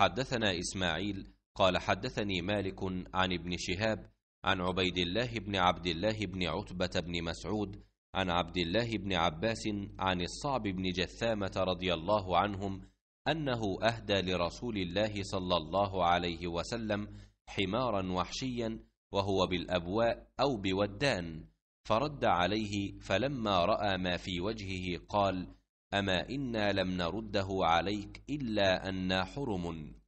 حدثنا إسماعيل قال حدثني مالك عن ابن شهاب عن عبيد الله بن عبد الله بن عتبة بن مسعود عن عبد الله بن عباس عن الصعب بن جثامة رضي الله عنهم أنه أهدى لرسول الله صلى الله عليه وسلم حمارا وحشيا وهو بالأبواء أو بودان فرد عليه فلما رأى ما في وجهه قال أما إنا لم نرده عليك إلا أنا حرم